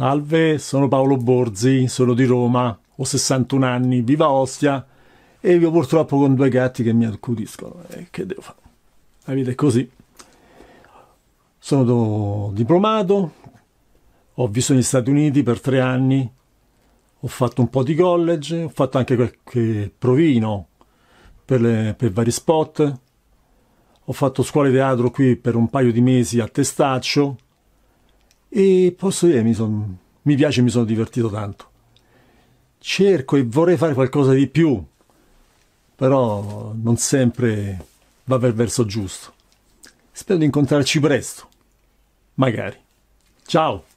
Salve, sono Paolo Borzi, sono di Roma, ho 61 anni, viva Ostia e vivo purtroppo con due gatti che mi accudiscono. Eh, che devo fare? La vita è così. Sono diplomato, ho visto negli Stati Uniti per tre anni, ho fatto un po' di college, ho fatto anche qualche provino per, le, per vari spot, ho fatto scuola di teatro qui per un paio di mesi a Testaccio, e posso dire, mi, son, mi piace, mi sono divertito tanto. Cerco e vorrei fare qualcosa di più, però non sempre va per verso giusto. Spero di incontrarci presto. Magari. Ciao!